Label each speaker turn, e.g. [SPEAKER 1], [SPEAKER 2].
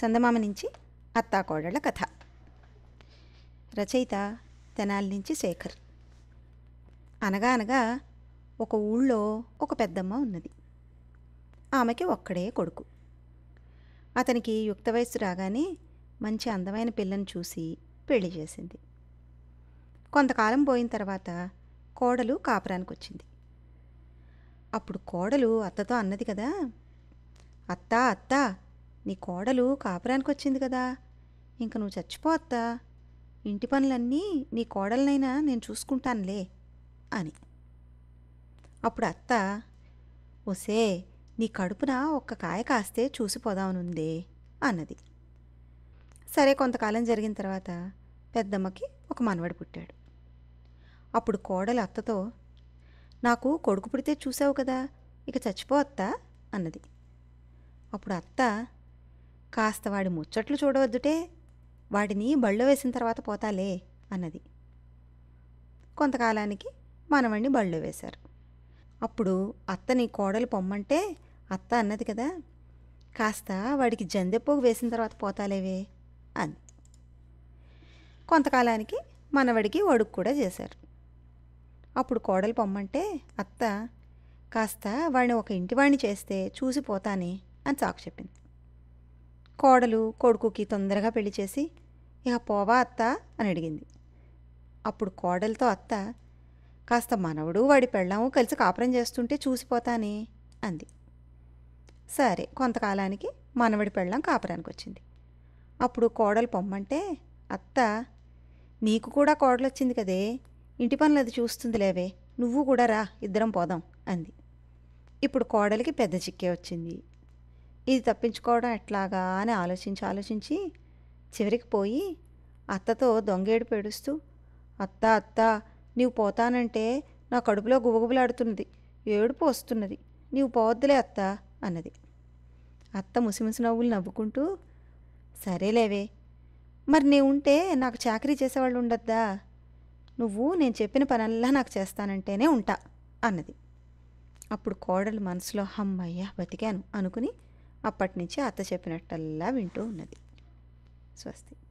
[SPEAKER 1] చందమామ నుంచి అత్తాకోడళ్ళ కథ రచయిత తెనాలి నుంచి శేఖర్ అనగా అనగా ఒక ఊళ్ళో ఒక పెద్దమ్మ ఉన్నది ఆమెకి ఒక్కడే కొడుకు అతనికి యుక్త వయస్సు రాగానే మంచి అందమైన పిల్లను చూసి పెళ్లి చేసింది కొంతకాలం పోయిన తర్వాత కోడలు కాపురానికి వచ్చింది అప్పుడు కోడలు అత్తతో అన్నది కదా అత్తా అత్త నీ కోడలు కాపురానికి వచ్చింది కదా ఇంక నువ్వు చచ్చిపోతా ఇంటి పనులన్నీ నీ కోడలనైనా నేను చూసుకుంటానులే అని అప్పుడు అత్త ఒసే నీ కడుపున ఒక్క కాయ కాస్తే చూసిపోదామనుందే అన్నది సరే కొంతకాలం జరిగిన తర్వాత పెద్దమ్మకి ఒక మనవడు పుట్టాడు అప్పుడు కోడలు అత్తతో నాకు కొడుకు పుడితే చూసావు కదా ఇక చచ్చిపోవత్తా అన్నది అప్పుడు అత్త కాస్త వాడి ముచ్చట్లు చూడవద్దుటే వాడిని బళ్ళు వేసిన తర్వాత పోతాలే అన్నది కొంతకాలానికి మనవణ్ణి బళ్ళు వేశారు అప్పుడు అత్తని కోడలు పొమ్మంటే అత్త అన్నది కదా కాస్త వాడికి జందెపోగు వేసిన తర్వాత పోతాలేవే అంది కొంతకాలానికి మనవడికి వడుకు కూడా చేశారు అప్పుడు కోడలు పొమ్మంటే అత్త కాస్త వాడిని ఒక ఇంటివాణ్ణి చేస్తే చూసిపోతానే అని చాకు చెప్పింది కోడలు కొడుకుకి తొందరగా పెళ్లి చేసి ఇక పోవా అత్త అని అడిగింది అప్పుడు కోడలతో అత్త కాస్త మనవడు వాడి పెళ్ళాము కలిసి కాపురం చేస్తుంటే చూసిపోతాని అంది సరే కొంతకాలానికి మనవడి పెళ్ళాం కాపురానికి వచ్చింది అప్పుడు కోడలు పొమ్మంటే అత్త నీకు కూడా కోడలు వచ్చింది కదే ఇంటి పనులు అది చూస్తుంది లేవే నువ్వు కూడా రా ఇద్దరం పోదాం అంది ఇప్పుడు కోడలికి పెద్ద చిక్కే వచ్చింది ఇది తప్పించుకోవడం ఎట్లాగా అని ఆలోచించి ఆలోచించి చివరికి పోయి అత్తతో దొంగేడు పేడుస్తూ అత్త అత్త నీవు పోతానంటే నా కడుపులో గుబగుబలాడుతున్నది ఏడుపు వస్తున్నది నీవు పోవద్దులే అత్త అన్నది అత్త ముసిముసి నవ్వులు నవ్వుకుంటూ సరేలేవే మరి నీ ఉంటే నాకు చాకరీ చేసేవాళ్ళు ఉండద్దా నువ్వు నేను చెప్పిన పనల్లా నాకు చేస్తానంటేనే ఉంటా అన్నది అప్పుడు కోడలు మనసులో హమ్మయ్యా బతికాను అనుకుని అప్పటి నుంచి అత్త చెప్పినట్టల్లా వింటూ ఉన్నది స్వస్తి